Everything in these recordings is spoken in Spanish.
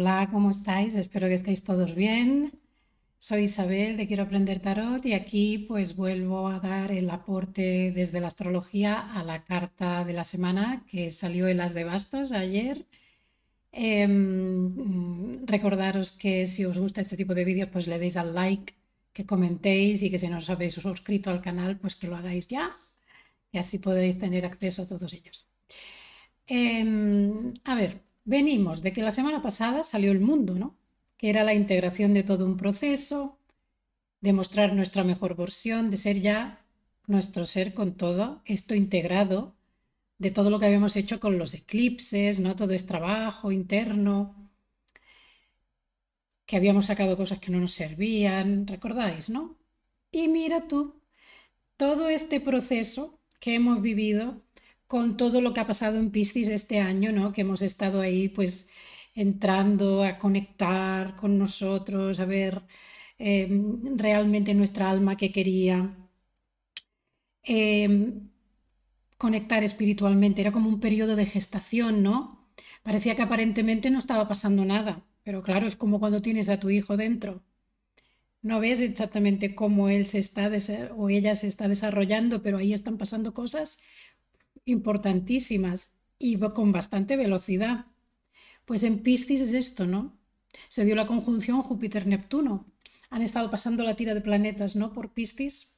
Hola, ¿cómo estáis? Espero que estéis todos bien. Soy Isabel de Quiero Aprender Tarot y aquí pues vuelvo a dar el aporte desde la astrología a la carta de la semana que salió en las de Bastos ayer. Em, recordaros que si os gusta este tipo de vídeos pues le deis al like, que comentéis y que si no os habéis suscrito al canal pues que lo hagáis ya y así podréis tener acceso a todos ellos. Em, a ver, Venimos de que la semana pasada salió el mundo, ¿no? Que era la integración de todo un proceso, de mostrar nuestra mejor versión, de ser ya nuestro ser con todo esto integrado, de todo lo que habíamos hecho con los eclipses, ¿no? Todo es este trabajo interno, que habíamos sacado cosas que no nos servían, recordáis, ¿no? Y mira tú, todo este proceso que hemos vivido con todo lo que ha pasado en Piscis este año, ¿no? Que hemos estado ahí pues entrando a conectar con nosotros, a ver em, realmente nuestra alma que quería. Em, conectar espiritualmente, era como un periodo de gestación, ¿no? Parecía que aparentemente no estaba pasando nada, pero claro, es como cuando tienes a tu hijo dentro. No ves exactamente cómo él se está o ella se está desarrollando, pero ahí están pasando cosas importantísimas y con bastante velocidad. Pues en Piscis es esto, ¿no? Se dio la conjunción Júpiter-Neptuno. Han estado pasando la tira de planetas, ¿no? Por Piscis.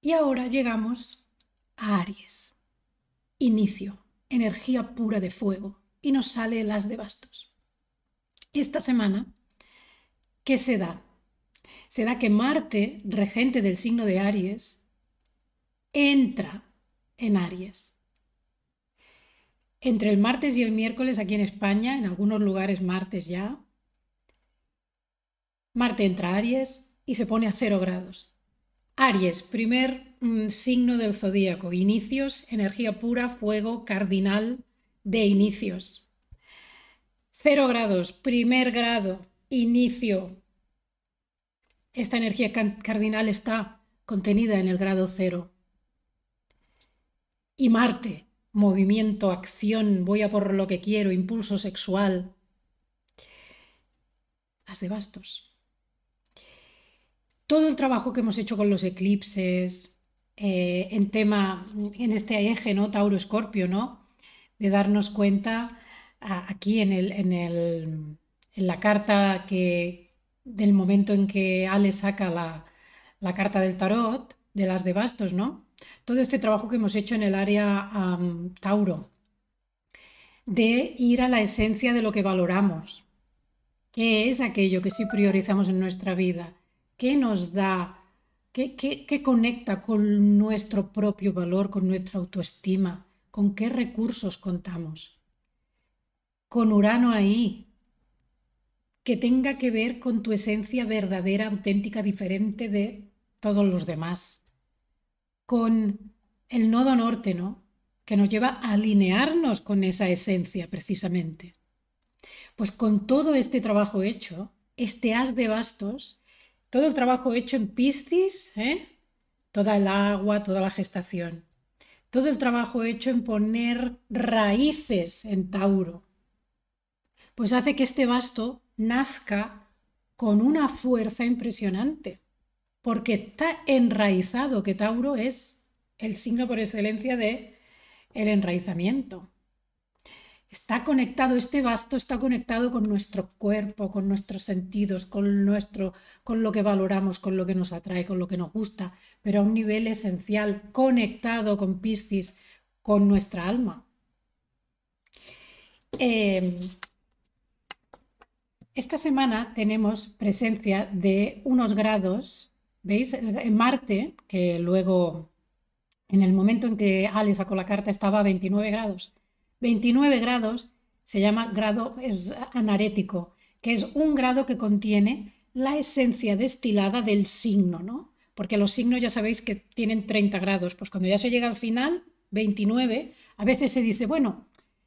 Y ahora llegamos a Aries. Inicio, energía pura de fuego. Y nos sale el as de bastos. Esta semana, ¿qué se da? Se da que Marte, regente del signo de Aries, entra en Aries. Entre el martes y el miércoles aquí en España, en algunos lugares martes ya, Marte entra Aries y se pone a cero grados. Aries, primer mm, signo del zodíaco, inicios, energía pura, fuego, cardinal de inicios. Cero grados, primer grado, inicio. Esta energía cardinal está contenida en el grado cero y Marte. Movimiento, acción, voy a por lo que quiero, impulso sexual. Las de bastos. Todo el trabajo que hemos hecho con los eclipses, eh, en tema, en este eje, ¿no? Tauro-Escorpio, ¿no? De darnos cuenta aquí en, el, en, la carta que, del momento en que Ale saca la, la carta del tarot, de las de bastos, ¿no? todo este trabajo que hemos hecho en el área Tauro, de ir a la esencia de lo que valoramos, qué es aquello que sí priorizamos en nuestra vida, qué nos da, qué, qué conecta con nuestro propio valor, con nuestra autoestima, con qué recursos contamos. Con Urano ahí, que tenga que ver con tu esencia verdadera, auténtica, diferente de todos los demás con el nodo norte, ¿no? Que nos lleva a alinearnos con esa esencia precisamente. Pues con todo este trabajo hecho, este as de bastos, todo el trabajo hecho en Piscis, ¿eh? toda el agua, toda la gestación, todo el trabajo hecho en poner raíces en Tauro, pues hace que este basto nazca con una fuerza impresionante porque está enraizado, que Tauro es el signo por excelencia de el enraizamiento. Está conectado, este vasto está conectado con nuestro cuerpo, con nuestros sentidos, con, nuestro, con lo que valoramos, con lo que nos atrae, con lo que nos gusta, pero a un nivel esencial, conectado con Piscis, con nuestra alma. Em, esta semana tenemos presencia de unos grados ¿Veis? En Marte, que luego, en el momento en que Ale sacó la carta, estaba a 29 grados. 29 grados se llama grado anarético, que es un grado que contiene la esencia destilada del signo, ¿no? Porque los signos ya sabéis que tienen 30 grados, pues cuando ya se llega al final, 29, a veces se dice, bueno,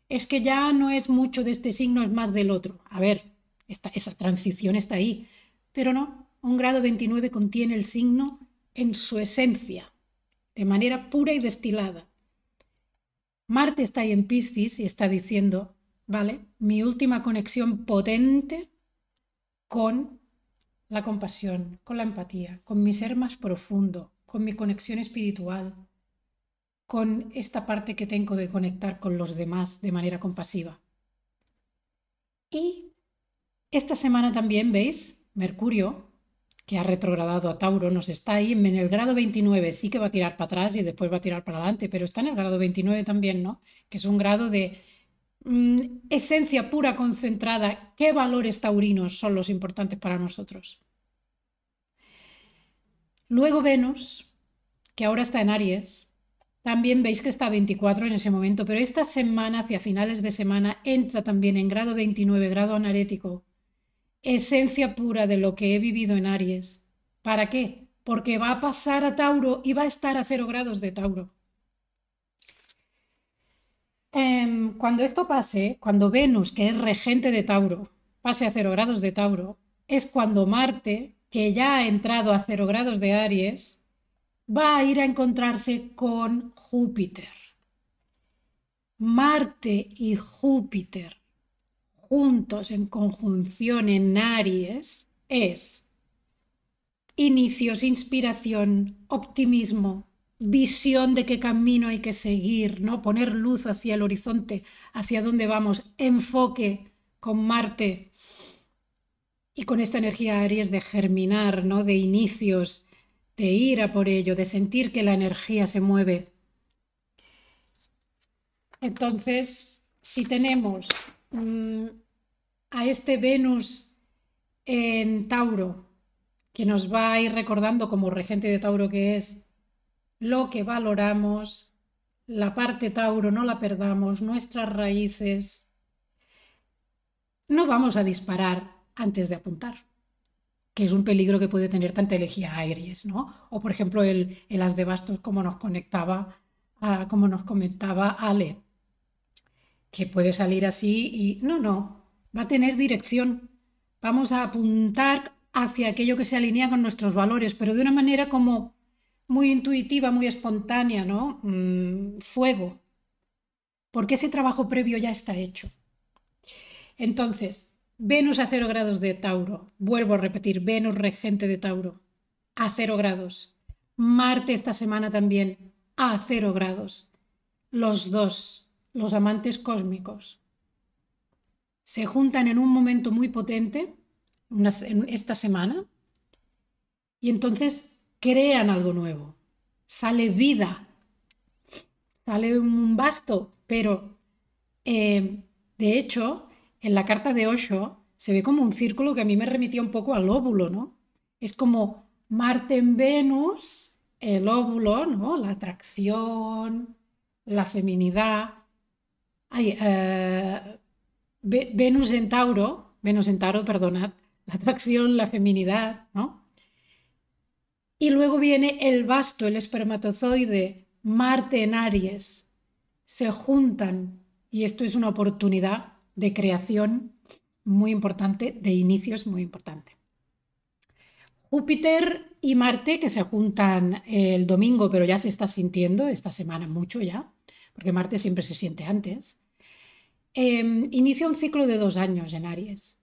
es que ya no es mucho de este signo, es más del otro. A ver, esta, esa transición está ahí, pero no, un grado 29 contiene el signo en su esencia, de manera pura y destilada. Marte está ahí en Piscis y está diciendo, ¿vale? Mi última conexión potente con la compasión, con la empatía, con mi ser más profundo, con mi conexión espiritual, con esta parte que tengo de conectar con los demás de manera compasiva. Y esta semana también, ¿veis? Mercurio que ha retrogradado a Tauro, nos está ahí en el grado 29, sí que va a tirar para atrás y después va a tirar para adelante, pero está en el grado 29 también, ¿no? Que es un grado de mm, esencia pura concentrada. ¿Qué valores taurinos son los importantes para nosotros? Luego Venus, que ahora está en Aries, también veis que está 24 en ese momento, pero esta semana, hacia finales de semana, entra también en grado 29, grado anarético, esencia pura de lo que he vivido en Aries. ¿Para qué? Porque va a pasar a Tauro y va a estar a cero grados de Tauro. Em, cuando esto pase, cuando Venus, que es regente de Tauro, pase a cero grados de Tauro, es cuando Marte, que ya ha entrado a cero grados de Aries, va a ir a encontrarse con Júpiter. Marte y Júpiter juntos, en conjunción, en Aries, es inicios, inspiración, optimismo, visión de qué camino hay que seguir, ¿no? Poner luz hacia el horizonte, hacia dónde vamos, enfoque con Marte y con esta energía Aries de germinar, ¿no? De inicios, de ir a por ello, de sentir que la energía se mueve. Entonces, si tenemos mm, a este Venus en Tauro, que nos va a ir recordando como regente de Tauro que es lo que valoramos, la parte Tauro, no la perdamos, nuestras raíces. No vamos a disparar antes de apuntar, que es un peligro que puede tener tanta elegía Aries, ¿no? O por ejemplo el, el as de bastos como nos conectaba, a, como nos comentaba Ale, que puede salir así y no, no, va a tener dirección. Vamos a apuntar hacia aquello que se alinea con nuestros valores, pero de una manera como muy intuitiva, muy espontánea, ¿no? Mm, fuego. Porque ese trabajo previo ya está hecho. Entonces, Venus a cero grados de Tauro. Vuelvo a repetir, Venus regente de Tauro. A cero grados. Marte esta semana también. A cero grados. Los dos, los amantes cósmicos se juntan en un momento muy potente, en esta semana, y entonces crean algo nuevo. Sale vida, sale un basto, pero eh, de hecho, en la carta de Osho se ve como un círculo que a mí me remitía un poco al óvulo, ¿no? Es como Marte en Venus, el óvulo, ¿no? La atracción, la feminidad. Ay, eh, Venus en Tauro, Venus en Tauro, perdonad, la atracción, la feminidad, ¿no? Y luego viene el basto, el espermatozoide, Marte en Aries. Se juntan y esto es una oportunidad de creación muy importante, de inicios muy importante. Júpiter y Marte que se juntan el domingo, pero ya se está sintiendo esta semana mucho ya, porque Marte siempre se siente antes. Em, inicia un ciclo de dos años en Aries.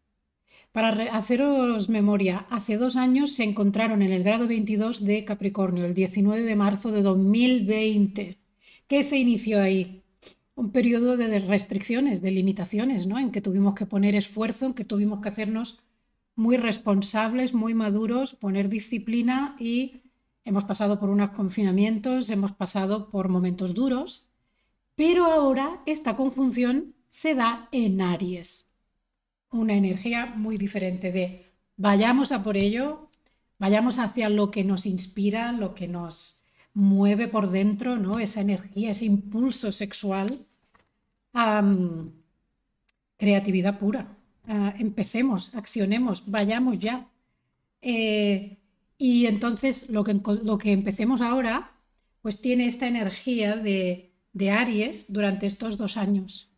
Para haceros memoria, hace dos años se encontraron en el grado 22 de Capricornio, el 19 de marzo de 2020. ¿Qué se inició ahí? Un periodo de restricciones, de limitaciones, ¿no? En que tuvimos que poner esfuerzo, en que tuvimos que hacernos muy responsables, muy maduros, poner disciplina y hemos pasado por unos confinamientos, hemos pasado por momentos duros, pero ahora esta conjunción se da en Aries. Una energía muy diferente de vayamos a por ello, vayamos hacia lo que nos inspira, lo que nos mueve por dentro, ¿no? Esa energía, ese impulso sexual. creatividad pura. Ah, empecemos, accionemos, vayamos ya. Eh, y entonces lo que, lo que empecemos ahora, pues tiene esta energía de Aries durante estos dos años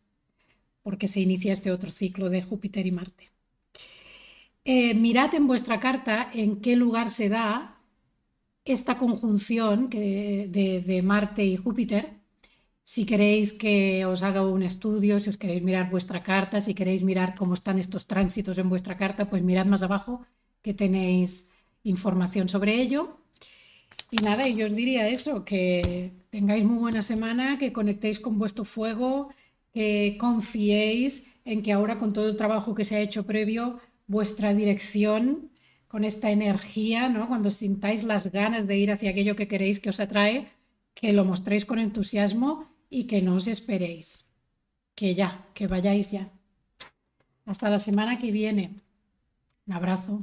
porque se inicia este otro ciclo de Júpiter y Marte. Eh, mirad en vuestra carta en qué lugar se da esta conjunción de, de, Marte y Júpiter. Si queréis que os haga un estudio, si os queréis mirar vuestra carta, si queréis mirar cómo están estos tránsitos en vuestra carta, pues mirad más abajo que tenéis información sobre ello. Y nada, yo os diría eso, que tengáis muy buena semana, que conectéis con vuestro fuego, que confiéis en que ahora con todo el trabajo que se ha hecho previo, vuestra dirección con esta energía, ¿no? cuando sintáis las ganas de ir hacia aquello que queréis que os atrae, que lo mostréis con entusiasmo y que no os esperéis. Que ya, que vayáis ya. Hasta la semana que viene. Un abrazo.